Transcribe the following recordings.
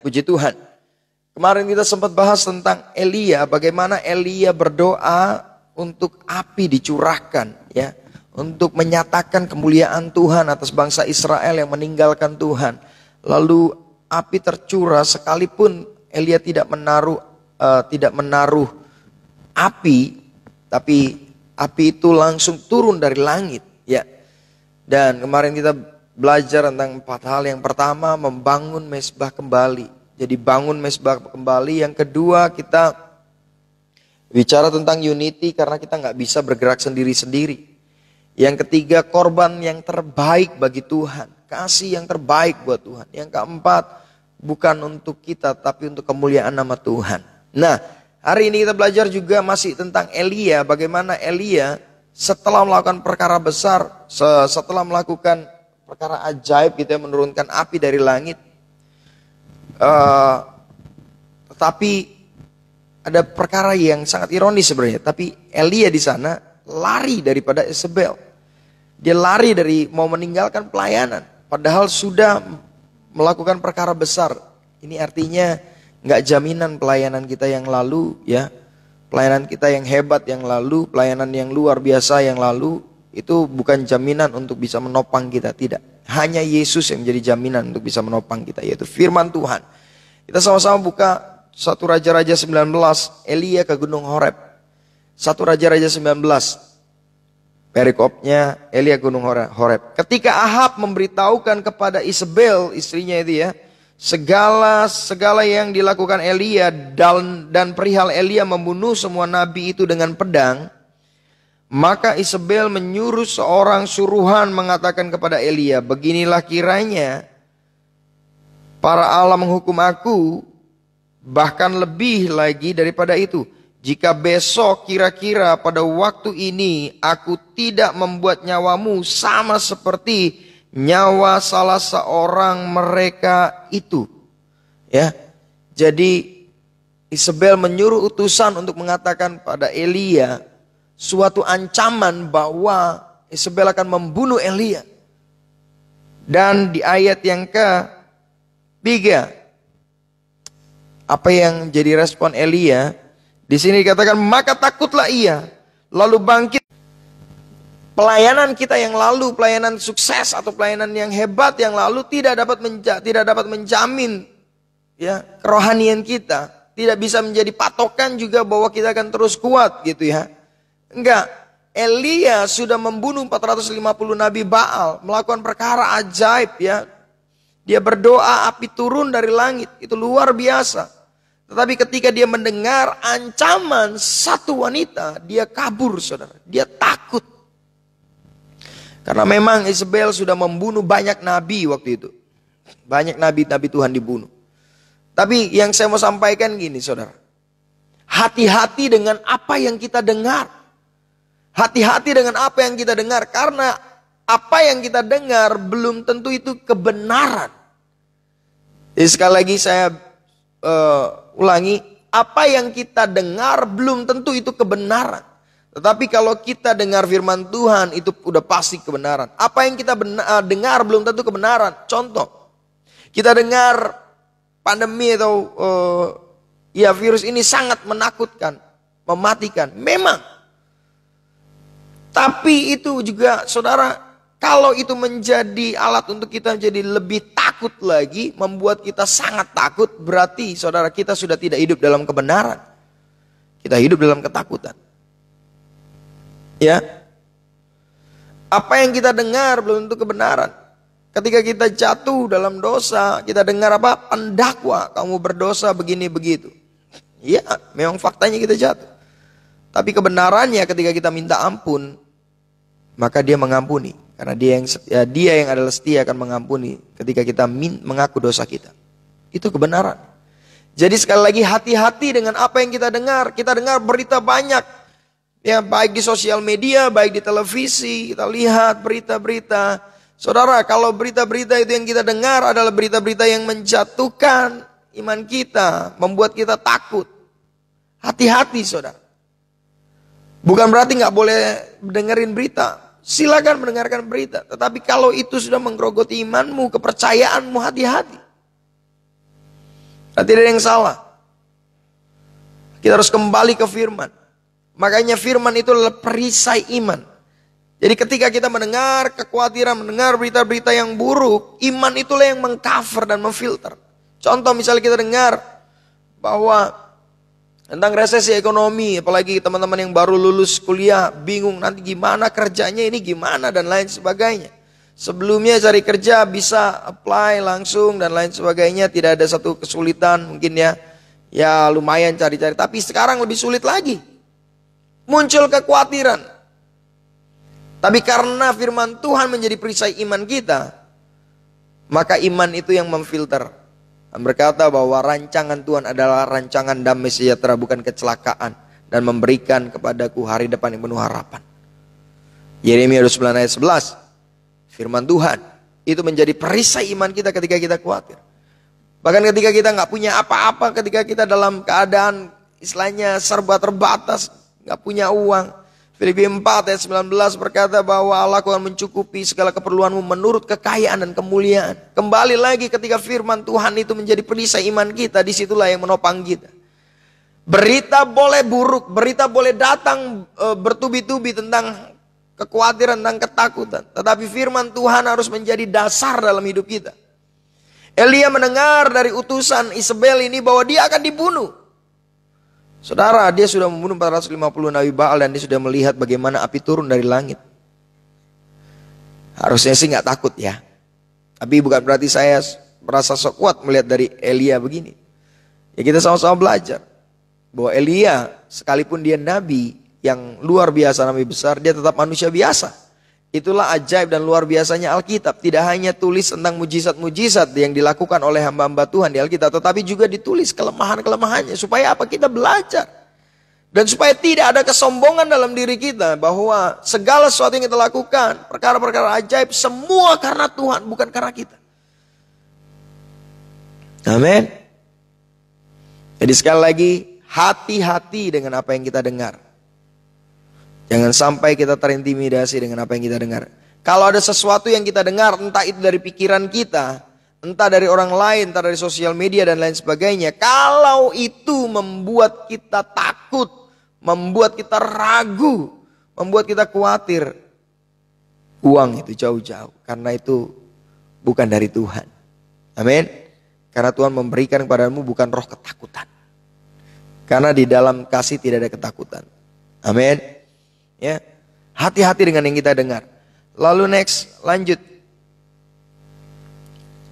Puji Tuhan. Kemarin kita sempat bahas tentang Elia, bagaimana Elia berdoa untuk api dicurahkan ya, untuk menyatakan kemuliaan Tuhan atas bangsa Israel yang meninggalkan Tuhan. Lalu api tercurah sekalipun Elia tidak menaruh uh, tidak menaruh api, tapi api itu langsung turun dari langit ya. Dan kemarin kita belajar tentang empat hal. Yang pertama membangun mesbah kembali. Jadi bangun mesbah kembali. Yang kedua kita bicara tentang unity karena kita nggak bisa bergerak sendiri-sendiri. Yang ketiga korban yang terbaik bagi Tuhan. Kasih yang terbaik buat Tuhan. Yang keempat bukan untuk kita tapi untuk kemuliaan nama Tuhan. Nah hari ini kita belajar juga masih tentang Elia. Bagaimana Elia setelah melakukan perkara besar, setelah melakukan perkara ajaib gitu ya menurunkan api dari langit. Uh, tetapi ada perkara yang sangat ironis sebenarnya. Tapi Elia di sana lari daripada Isabel. Dia lari dari mau meninggalkan pelayanan. Padahal sudah melakukan perkara besar. Ini artinya nggak jaminan pelayanan kita yang lalu ya. Pelayanan kita yang hebat yang lalu, pelayanan yang luar biasa yang lalu itu bukan jaminan untuk bisa menopang kita, tidak. Hanya Yesus yang menjadi jaminan untuk bisa menopang kita, yaitu firman Tuhan. Kita sama-sama buka satu Raja-Raja 19, Elia ke Gunung Horeb. Satu Raja-Raja 19, perikopnya Elia Gunung Horeb. Ketika Ahab memberitahukan kepada Isabel, istrinya itu ya, segala segala yang dilakukan Elia dan, dan perihal Elia membunuh semua nabi itu dengan pedang, maka Isabel menyuruh seorang suruhan mengatakan kepada Elia, "Beginilah kiranya para Allah menghukum aku, bahkan lebih lagi daripada itu. Jika besok kira-kira pada waktu ini aku tidak membuat nyawamu sama seperti nyawa salah seorang mereka itu." Ya. Jadi Isabel menyuruh utusan untuk mengatakan pada Elia, suatu ancaman bahwa Isabel akan membunuh Elia. Dan di ayat yang ke tiga, apa yang jadi respon Elia? Di sini dikatakan maka takutlah ia, lalu bangkit. Pelayanan kita yang lalu, pelayanan sukses atau pelayanan yang hebat yang lalu tidak dapat menja, tidak dapat menjamin ya kerohanian kita, tidak bisa menjadi patokan juga bahwa kita akan terus kuat gitu ya. Enggak. Elia sudah membunuh 450 nabi Baal, melakukan perkara ajaib ya. Dia berdoa api turun dari langit, itu luar biasa. Tetapi ketika dia mendengar ancaman satu wanita, dia kabur saudara, dia takut. Karena memang Isabel sudah membunuh banyak nabi waktu itu. Banyak nabi-nabi Tuhan dibunuh. Tapi yang saya mau sampaikan gini saudara. Hati-hati dengan apa yang kita dengar. Hati-hati dengan apa yang kita dengar karena apa yang kita dengar belum tentu itu kebenaran. Jadi sekali lagi saya uh, ulangi, apa yang kita dengar belum tentu itu kebenaran. Tetapi kalau kita dengar firman Tuhan itu udah pasti kebenaran. Apa yang kita benar, eh, dengar belum tentu kebenaran. Contoh, kita dengar pandemi atau uh, ya virus ini sangat menakutkan, mematikan. Memang tapi itu juga saudara, kalau itu menjadi alat untuk kita jadi lebih takut lagi, membuat kita sangat takut, berarti saudara kita sudah tidak hidup dalam kebenaran. Kita hidup dalam ketakutan. Ya. Apa yang kita dengar belum tentu kebenaran. Ketika kita jatuh dalam dosa, kita dengar apa? Pendakwa, kamu berdosa begini begitu. Ya, memang faktanya kita jatuh. Tapi kebenarannya ketika kita minta ampun, maka dia mengampuni. Karena dia yang setia, ya, dia yang adalah setia akan mengampuni ketika kita min, mengaku dosa kita. Itu kebenaran. Jadi sekali lagi hati-hati dengan apa yang kita dengar. Kita dengar berita banyak. Ya, baik di sosial media, baik di televisi, kita lihat berita-berita. Saudara, kalau berita-berita itu yang kita dengar adalah berita-berita yang menjatuhkan iman kita, membuat kita takut. Hati-hati, saudara. Bukan berarti nggak boleh dengerin berita. Silakan mendengarkan berita. Tetapi kalau itu sudah menggerogoti imanmu, kepercayaanmu, hati-hati. Nah, tidak ada yang salah. Kita harus kembali ke firman. Makanya firman itu adalah perisai iman. Jadi ketika kita mendengar kekhawatiran, mendengar berita-berita yang buruk, iman itulah yang mengcover dan memfilter. Contoh misalnya kita dengar bahwa tentang resesi ekonomi, apalagi teman-teman yang baru lulus kuliah bingung nanti gimana kerjanya ini gimana dan lain sebagainya. Sebelumnya cari kerja bisa apply langsung dan lain sebagainya, tidak ada satu kesulitan mungkin ya. Ya lumayan cari-cari, tapi sekarang lebih sulit lagi. Muncul kekhawatiran. Tapi karena firman Tuhan menjadi perisai iman kita, maka iman itu yang memfilter berkata bahwa rancangan Tuhan adalah rancangan damai sejahtera bukan kecelakaan dan memberikan kepadaku hari depan yang penuh harapan. Yeremia 29 ayat 11 firman Tuhan itu menjadi perisai iman kita ketika kita khawatir. Bahkan ketika kita nggak punya apa-apa, ketika kita dalam keadaan istilahnya serba terbatas, nggak punya uang, Filipi 4 ayat 19 berkata bahwa Allah akan mencukupi segala keperluanmu menurut kekayaan dan kemuliaan. Kembali lagi ketika firman Tuhan itu menjadi perisai iman kita, disitulah yang menopang kita. Berita boleh buruk, berita boleh datang e, bertubi-tubi tentang kekhawatiran, tentang ketakutan. Tetapi firman Tuhan harus menjadi dasar dalam hidup kita. Elia mendengar dari utusan Isabel ini bahwa dia akan dibunuh. Saudara, dia sudah membunuh 450 Nabi Baal dan dia sudah melihat bagaimana api turun dari langit. Harusnya sih nggak takut ya. Tapi bukan berarti saya merasa sok kuat melihat dari Elia begini. Ya kita sama-sama belajar. Bahwa Elia sekalipun dia nabi yang luar biasa, nabi besar, dia tetap manusia biasa. Itulah ajaib dan luar biasanya Alkitab. Tidak hanya tulis tentang mujizat-mujizat yang dilakukan oleh hamba-hamba Tuhan di Alkitab. Tetapi juga ditulis kelemahan-kelemahannya. Supaya apa? Kita belajar. Dan supaya tidak ada kesombongan dalam diri kita. Bahwa segala sesuatu yang kita lakukan. Perkara-perkara ajaib. Semua karena Tuhan. Bukan karena kita. Amin. Jadi sekali lagi. Hati-hati dengan apa yang kita dengar. Jangan sampai kita terintimidasi dengan apa yang kita dengar. Kalau ada sesuatu yang kita dengar, entah itu dari pikiran kita, entah dari orang lain, entah dari sosial media dan lain sebagainya. Kalau itu membuat kita takut, membuat kita ragu, membuat kita khawatir, uang itu jauh-jauh. Karena itu bukan dari Tuhan. Amin. Karena Tuhan memberikan kepadamu bukan roh ketakutan. Karena di dalam kasih tidak ada ketakutan. Amin. Ya, hati-hati dengan yang kita dengar. Lalu next, lanjut.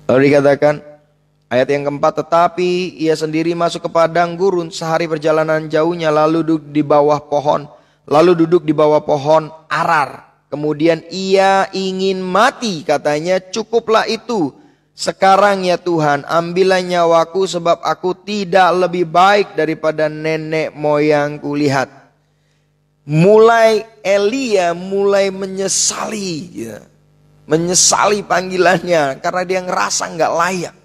Lalu dikatakan ayat yang keempat, tetapi ia sendiri masuk ke padang gurun sehari perjalanan jauhnya lalu duduk di bawah pohon, lalu duduk di bawah pohon arar. Kemudian ia ingin mati katanya cukuplah itu sekarang ya Tuhan, ambillah nyawaku sebab aku tidak lebih baik daripada nenek moyangku. Lihat, mulai Elia mulai menyesali ya. menyesali panggilannya karena dia ngerasa nggak layak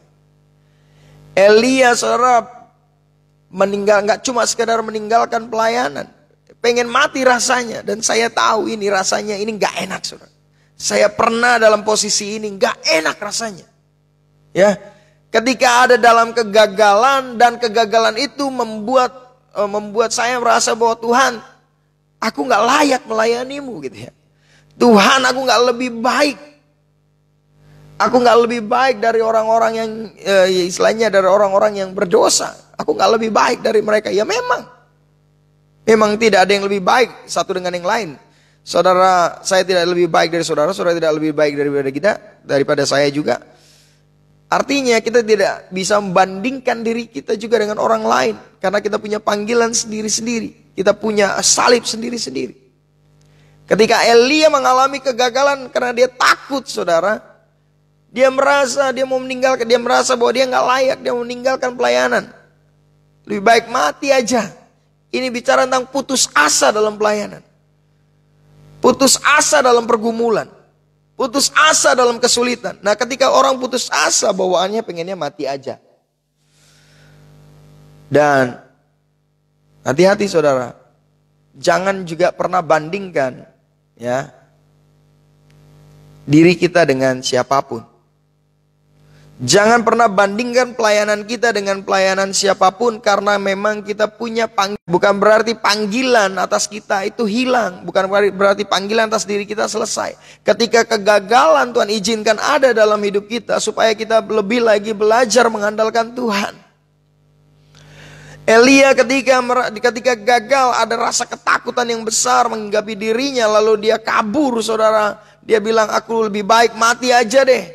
Elia serap meninggal nggak cuma sekedar meninggalkan pelayanan pengen mati rasanya dan saya tahu ini rasanya ini nggak enak saudara saya pernah dalam posisi ini nggak enak rasanya ya ketika ada dalam kegagalan dan kegagalan itu membuat eh, membuat saya merasa bahwa Tuhan Aku nggak layak melayanimu gitu ya. Tuhan aku nggak lebih baik. Aku nggak lebih baik dari orang-orang yang ya istilahnya dari orang-orang yang berdosa. Aku nggak lebih baik dari mereka. Ya memang, memang tidak ada yang lebih baik satu dengan yang lain. Saudara saya tidak lebih baik dari saudara, saudara tidak lebih baik daripada kita, daripada saya juga. Artinya kita tidak bisa membandingkan diri kita juga dengan orang lain karena kita punya panggilan sendiri-sendiri. Kita punya salib sendiri-sendiri. Ketika Elia mengalami kegagalan karena dia takut saudara. Dia merasa dia mau meninggalkan, dia merasa bahwa dia nggak layak, dia mau meninggalkan pelayanan. Lebih baik mati aja. Ini bicara tentang putus asa dalam pelayanan. Putus asa dalam pergumulan. Putus asa dalam kesulitan. Nah ketika orang putus asa bawaannya pengennya mati aja. Dan Hati-hati saudara. Jangan juga pernah bandingkan ya diri kita dengan siapapun. Jangan pernah bandingkan pelayanan kita dengan pelayanan siapapun karena memang kita punya panggilan. Bukan berarti panggilan atas kita itu hilang. Bukan berarti panggilan atas diri kita selesai. Ketika kegagalan Tuhan izinkan ada dalam hidup kita supaya kita lebih lagi belajar mengandalkan Tuhan. Elia ketika ketika gagal ada rasa ketakutan yang besar menggapi dirinya lalu dia kabur saudara dia bilang aku lebih baik mati aja deh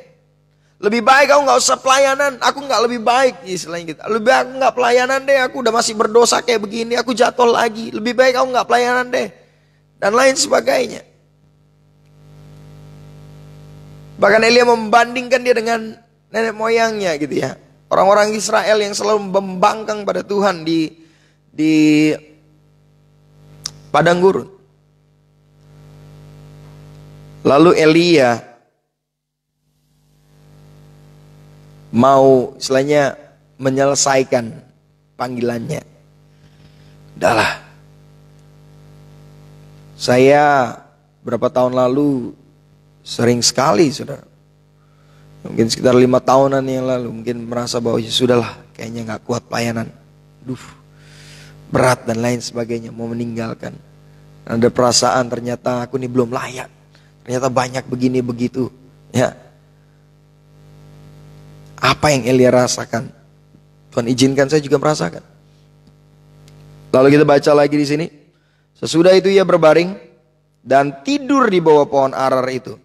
lebih baik aku nggak usah pelayanan aku nggak lebih baik istilahnya gitu lebih baik aku nggak pelayanan deh aku udah masih berdosa kayak begini aku jatuh lagi lebih baik aku nggak pelayanan deh dan lain sebagainya bahkan Elia membandingkan dia dengan nenek moyangnya gitu ya Orang-orang Israel yang selalu membangkang pada Tuhan di di padang gurun. Lalu Elia mau istilahnya menyelesaikan panggilannya. Udahlah. Saya berapa tahun lalu sering sekali saudara mungkin sekitar lima tahunan yang lalu mungkin merasa bahwa ya sudahlah kayaknya nggak kuat pelayanan duh berat dan lain sebagainya mau meninggalkan dan ada perasaan ternyata aku ini belum layak ternyata banyak begini begitu ya apa yang Elia rasakan Tuhan izinkan saya juga merasakan lalu kita baca lagi di sini sesudah itu ia berbaring dan tidur di bawah pohon arar itu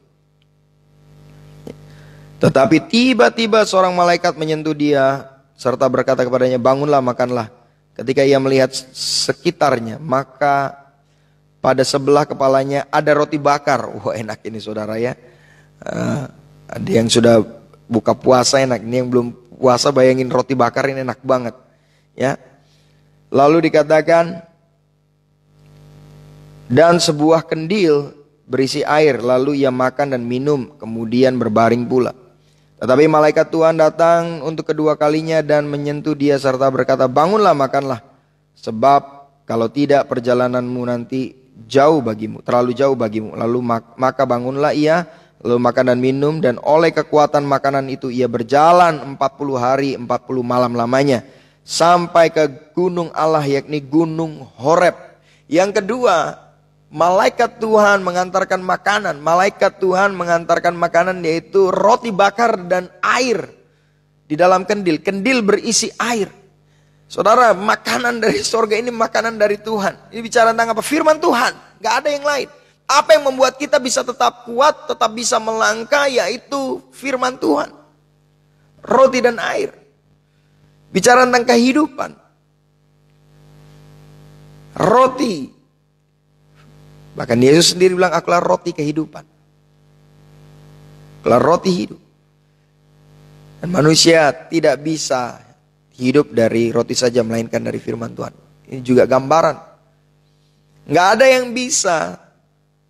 tetapi tiba-tiba seorang malaikat menyentuh dia serta berkata kepadanya, "Bangunlah, makanlah." Ketika ia melihat sekitarnya, maka pada sebelah kepalanya ada roti bakar. Wah, enak ini saudara ya. Uh, ada yang sudah buka puasa enak, ini yang belum puasa bayangin roti bakar ini enak banget. Ya. Lalu dikatakan dan sebuah kendil berisi air, lalu ia makan dan minum, kemudian berbaring pula. Tetapi malaikat Tuhan datang untuk kedua kalinya dan menyentuh dia serta berkata, bangunlah makanlah. Sebab kalau tidak perjalananmu nanti jauh bagimu, terlalu jauh bagimu. Lalu maka bangunlah ia, lalu makan dan minum dan oleh kekuatan makanan itu ia berjalan 40 hari 40 malam lamanya. Sampai ke gunung Allah yakni gunung Horeb. Yang kedua Malaikat Tuhan mengantarkan makanan. Malaikat Tuhan mengantarkan makanan yaitu roti bakar dan air. Di dalam kendil. Kendil berisi air. Saudara, makanan dari sorga ini makanan dari Tuhan. Ini bicara tentang apa? Firman Tuhan. Gak ada yang lain. Apa yang membuat kita bisa tetap kuat, tetap bisa melangkah yaitu firman Tuhan. Roti dan air. Bicara tentang kehidupan. Roti Bahkan Yesus sendiri bilang, akulah roti kehidupan. Akulah roti hidup. Dan manusia tidak bisa hidup dari roti saja, melainkan dari firman Tuhan. Ini juga gambaran. Nggak ada yang bisa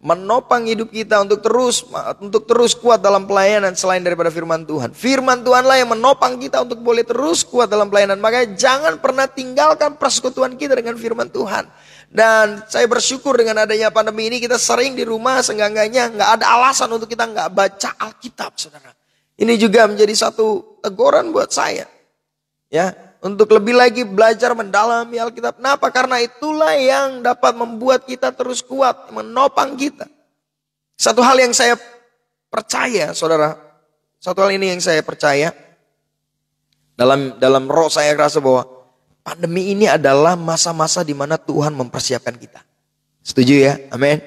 menopang hidup kita untuk terus untuk terus kuat dalam pelayanan selain daripada firman Tuhan. Firman Tuhanlah yang menopang kita untuk boleh terus kuat dalam pelayanan. Makanya jangan pernah tinggalkan persekutuan kita dengan firman Tuhan. Dan saya bersyukur dengan adanya pandemi ini kita sering di rumah senggangannya nggak ada alasan untuk kita nggak baca Alkitab, saudara. Ini juga menjadi satu teguran buat saya, ya, untuk lebih lagi belajar mendalami Alkitab. Kenapa? Karena itulah yang dapat membuat kita terus kuat, menopang kita. Satu hal yang saya percaya, saudara, satu hal ini yang saya percaya dalam dalam roh saya rasa bahwa Pandemi ini adalah masa-masa di mana Tuhan mempersiapkan kita. Setuju ya? Amin.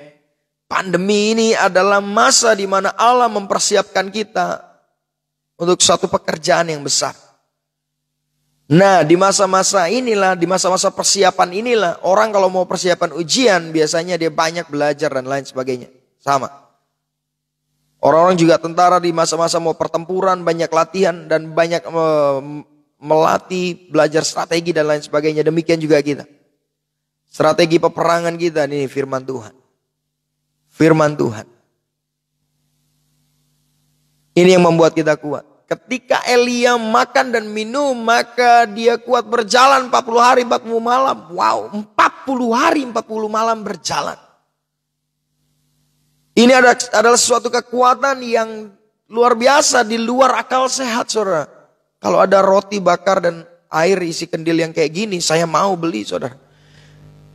Pandemi ini adalah masa di mana Allah mempersiapkan kita untuk satu pekerjaan yang besar. Nah, di masa-masa inilah, di masa-masa persiapan inilah, orang kalau mau persiapan ujian, biasanya dia banyak belajar dan lain sebagainya. Sama. Orang-orang juga tentara di masa-masa mau pertempuran, banyak latihan dan banyak eh, melatih, belajar strategi dan lain sebagainya. Demikian juga kita. Strategi peperangan kita ini firman Tuhan. Firman Tuhan. Ini yang membuat kita kuat. Ketika Elia makan dan minum, maka dia kuat berjalan 40 hari 40 malam. Wow, 40 hari 40 malam berjalan. Ini adalah suatu kekuatan yang luar biasa di luar akal sehat, saudara. Kalau ada roti bakar dan air isi kendil yang kayak gini, saya mau beli saudara.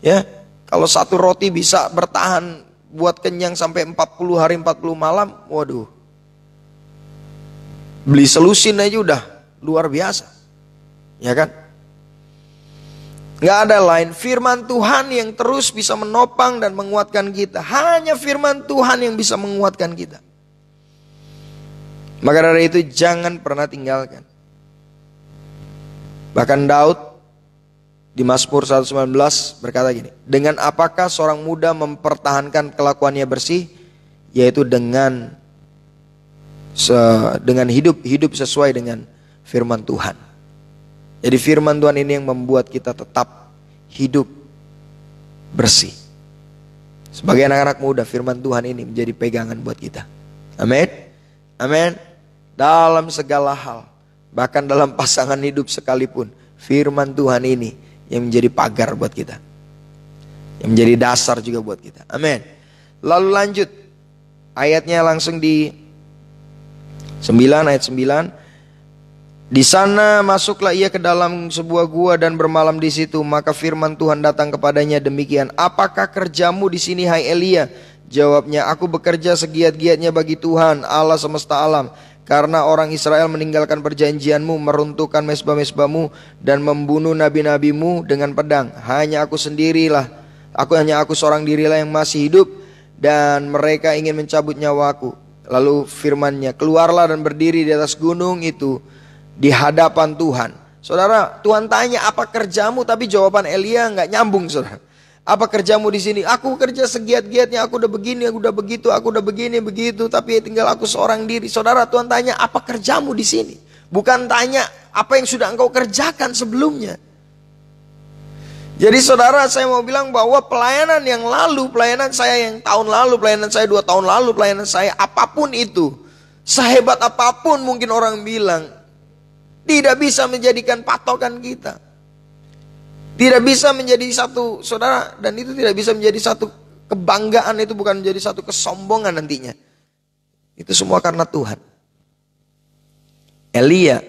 Ya, kalau satu roti bisa bertahan buat kenyang sampai 40 hari 40 malam, waduh. Beli selusin aja udah luar biasa. Ya kan? Gak ada lain firman Tuhan yang terus bisa menopang dan menguatkan kita. Hanya firman Tuhan yang bisa menguatkan kita. Maka dari itu jangan pernah tinggalkan. Bahkan Daud di Mazmur 119 berkata gini, "Dengan apakah seorang muda mempertahankan kelakuannya bersih? Yaitu dengan se dengan hidup hidup sesuai dengan firman Tuhan." Jadi firman Tuhan ini yang membuat kita tetap hidup bersih. Sebagai anak-anak muda, firman Tuhan ini menjadi pegangan buat kita. Amin. Amin. Dalam segala hal, Bahkan dalam pasangan hidup sekalipun. Firman Tuhan ini yang menjadi pagar buat kita. Yang menjadi dasar juga buat kita. Amin. Lalu lanjut. Ayatnya langsung di 9 ayat 9. Di sana masuklah ia ke dalam sebuah gua dan bermalam di situ. Maka firman Tuhan datang kepadanya demikian. Apakah kerjamu di sini hai Elia? Jawabnya, aku bekerja segiat-giatnya bagi Tuhan, Allah semesta alam. Karena orang Israel meninggalkan perjanjianmu, meruntuhkan mesbah-mesbahmu, dan membunuh nabi-nabimu dengan pedang. Hanya aku sendirilah, aku hanya aku seorang dirilah yang masih hidup, dan mereka ingin mencabut nyawaku. Lalu firmannya, keluarlah dan berdiri di atas gunung itu di hadapan Tuhan. Saudara, Tuhan tanya apa kerjamu tapi jawaban Elia nggak nyambung saudara. Apa kerjamu di sini? Aku kerja segiat-giatnya, aku udah begini, aku udah begitu, aku udah begini, begitu. Tapi tinggal aku seorang diri. Saudara Tuhan tanya, apa kerjamu di sini? Bukan tanya apa yang sudah engkau kerjakan sebelumnya. Jadi saudara saya mau bilang bahwa pelayanan yang lalu, pelayanan saya yang tahun lalu, pelayanan saya dua tahun lalu, pelayanan saya apapun itu. Sehebat apapun mungkin orang bilang. Tidak bisa menjadikan patokan kita. Tidak bisa menjadi satu saudara dan itu tidak bisa menjadi satu kebanggaan itu bukan menjadi satu kesombongan nantinya. Itu semua karena Tuhan. Elia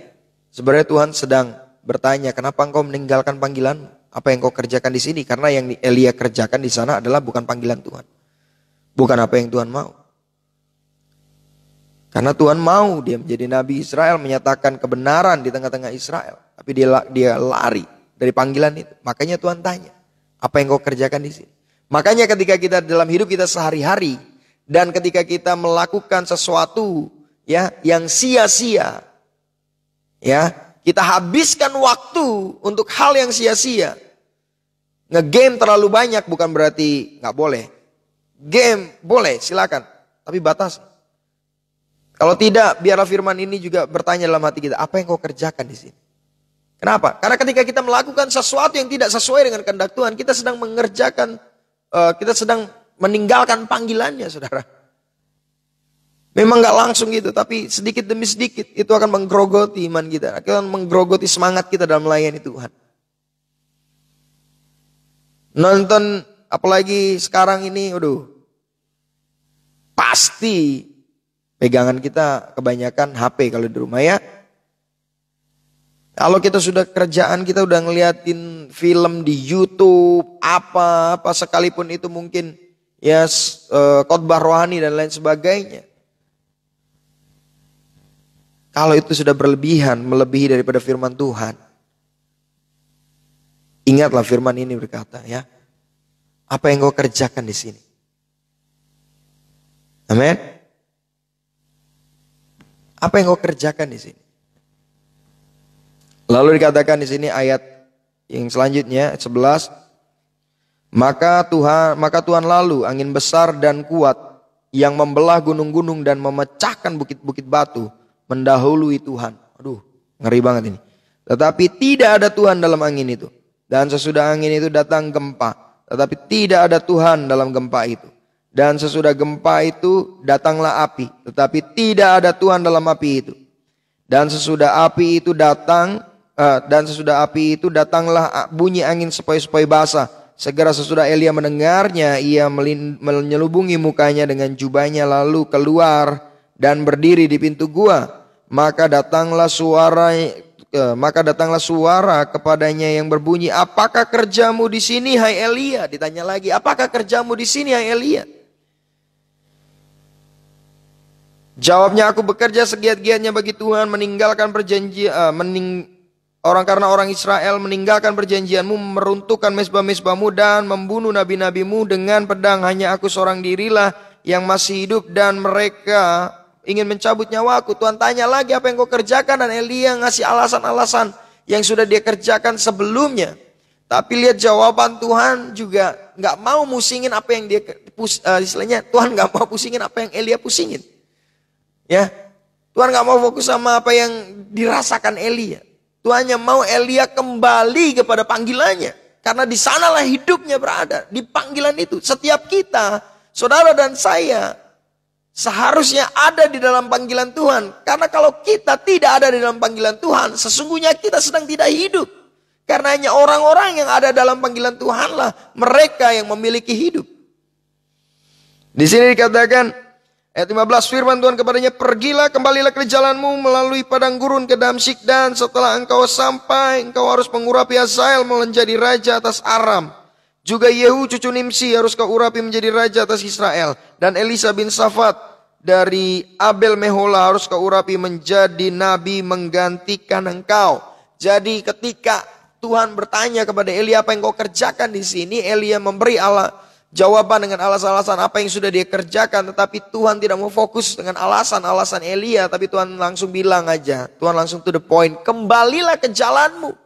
sebenarnya Tuhan sedang bertanya, "Kenapa engkau meninggalkan panggilan? Apa yang kau kerjakan di sini?" Karena yang Elia kerjakan di sana adalah bukan panggilan Tuhan. Bukan apa yang Tuhan mau. Karena Tuhan mau dia menjadi nabi Israel menyatakan kebenaran di tengah-tengah Israel, tapi dia dia lari dari panggilan itu. Makanya Tuhan tanya, apa yang kau kerjakan di sini? Makanya ketika kita dalam hidup kita sehari-hari dan ketika kita melakukan sesuatu ya yang sia-sia ya, kita habiskan waktu untuk hal yang sia-sia. Ngegame terlalu banyak bukan berarti nggak boleh. Game boleh, silakan, tapi batas. Kalau tidak, biarlah firman ini juga bertanya dalam hati kita, apa yang kau kerjakan di sini? Kenapa? Karena ketika kita melakukan sesuatu yang tidak sesuai dengan kehendak Tuhan, kita sedang mengerjakan, eh, kita sedang meninggalkan panggilannya, saudara. Memang nggak langsung gitu, tapi sedikit demi sedikit itu akan menggerogoti iman kita, akan menggerogoti semangat kita dalam melayani Tuhan. Nonton apalagi sekarang ini, aduh, pasti pegangan kita kebanyakan HP kalau di rumah ya. Kalau kita sudah kerjaan kita udah ngeliatin film di YouTube apa apa sekalipun itu mungkin ya e, khotbah rohani dan lain sebagainya. Kalau itu sudah berlebihan, melebihi daripada firman Tuhan. Ingatlah firman ini berkata ya. Apa yang kau kerjakan di sini? Amin. Apa yang kau kerjakan di sini? Lalu dikatakan di sini ayat yang selanjutnya 11 maka Tuhan maka Tuhan lalu angin besar dan kuat yang membelah gunung-gunung dan memecahkan bukit-bukit batu mendahului Tuhan. Aduh, ngeri banget ini. Tetapi tidak ada Tuhan dalam angin itu. Dan sesudah angin itu datang gempa, tetapi tidak ada Tuhan dalam gempa itu. Dan sesudah gempa itu datanglah api, tetapi tidak ada Tuhan dalam api itu. Dan sesudah api itu datang, Eh, dan sesudah api itu datanglah bunyi angin sepoi-sepoi basah. Segera sesudah Elia mendengarnya, ia menyelubungi mukanya dengan jubahnya lalu keluar dan berdiri di pintu gua. Maka datanglah suara eh, maka datanglah suara kepadanya yang berbunyi, "Apakah kerjamu di sini, hai Elia?" Ditanya lagi, "Apakah kerjamu di sini, hai Elia?" Jawabnya, "Aku bekerja segiat-giatnya bagi Tuhan, meninggalkan perjanjian uh, eh, mening Orang karena orang Israel meninggalkan perjanjianmu, meruntuhkan mesbah-mesbahmu dan membunuh nabi-nabimu dengan pedang. Hanya aku seorang dirilah yang masih hidup dan mereka ingin mencabut nyawaku. Tuhan tanya lagi apa yang kau kerjakan dan Elia ngasih alasan-alasan yang sudah dia kerjakan sebelumnya. Tapi lihat jawaban Tuhan juga nggak mau musingin apa yang dia pus, uh, istilahnya Tuhan nggak mau pusingin apa yang Elia pusingin. Ya, Tuhan nggak mau fokus sama apa yang dirasakan Elia. Tuhan hanya mau Elia kembali kepada panggilannya. Karena di sanalah hidupnya berada. Di panggilan itu. Setiap kita, saudara dan saya. Seharusnya ada di dalam panggilan Tuhan. Karena kalau kita tidak ada di dalam panggilan Tuhan. Sesungguhnya kita sedang tidak hidup. Karena hanya orang-orang yang ada dalam panggilan Tuhanlah. Mereka yang memiliki hidup. Di sini dikatakan Ayat 15 firman Tuhan kepadanya, Pergilah kembalilah ke jalanmu melalui padang gurun ke Damsik dan setelah engkau sampai, engkau harus mengurapi Azael menjadi raja atas Aram. Juga Yehu cucu Nimsi harus kau urapi menjadi raja atas Israel. Dan Elisa bin Safat dari Abel Mehola harus kau urapi menjadi nabi menggantikan engkau. Jadi ketika Tuhan bertanya kepada Elia apa yang kau kerjakan di sini, Elia memberi Allah jawaban dengan alasan-alasan apa yang sudah dia kerjakan. Tetapi Tuhan tidak mau fokus dengan alasan-alasan Elia. Tapi Tuhan langsung bilang aja. Tuhan langsung to the point. Kembalilah ke jalanmu.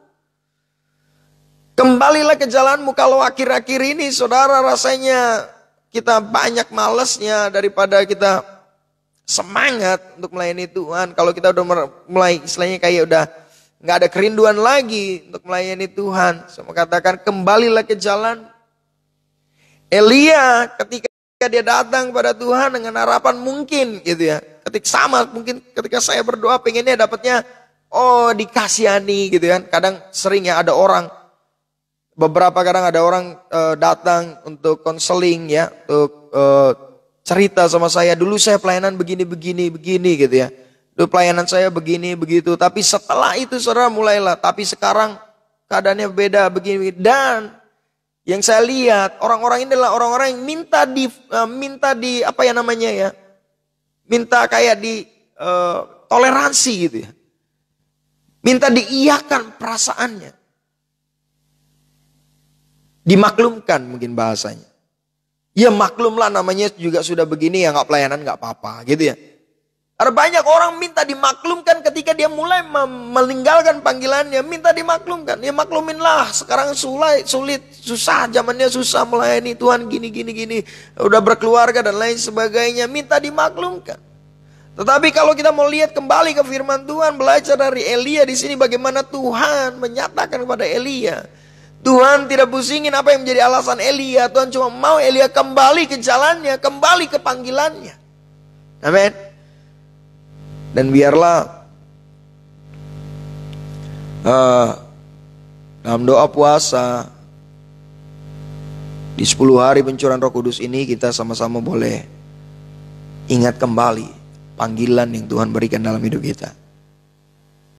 Kembalilah ke jalanmu kalau akhir-akhir ini saudara rasanya kita banyak malesnya daripada kita semangat untuk melayani Tuhan. Kalau kita udah mulai istilahnya kayak udah nggak ada kerinduan lagi untuk melayani Tuhan. Saya mau katakan kembalilah ke jalan. Elia ketika dia datang pada Tuhan dengan harapan mungkin gitu ya. Ketika sama mungkin ketika saya berdoa pengennya dapatnya oh dikasihani gitu kan. Kadang sering ya ada orang beberapa kadang ada orang uh, datang untuk konseling ya, untuk uh, cerita sama saya dulu saya pelayanan begini begini begini gitu ya. Dulu pelayanan saya begini begitu, tapi setelah itu saudara mulailah. Tapi sekarang keadaannya beda begini, begini. dan yang saya lihat orang-orang ini adalah orang-orang yang minta di eh, minta di apa ya namanya ya? Minta kayak di uh, toleransi gitu ya. Minta diiakan perasaannya. Dimaklumkan mungkin bahasanya. Ya maklumlah namanya juga sudah begini ya nggak pelayanan nggak apa-apa gitu ya. Ada banyak orang minta dimaklumkan ketika dia mulai meninggalkan panggilannya, minta dimaklumkan. Ya makluminlah, sekarang sulit, sulit, susah, zamannya susah melayani Tuhan gini gini gini, udah berkeluarga dan lain sebagainya, minta dimaklumkan. Tetapi kalau kita mau lihat kembali ke firman Tuhan, belajar dari Elia di sini bagaimana Tuhan menyatakan kepada Elia, Tuhan tidak pusingin apa yang menjadi alasan Elia, Tuhan cuma mau Elia kembali ke jalannya, kembali ke panggilannya. Amin dan biarlah uh, dalam doa puasa di 10 hari pencurahan Roh Kudus ini kita sama-sama boleh ingat kembali panggilan yang Tuhan berikan dalam hidup kita.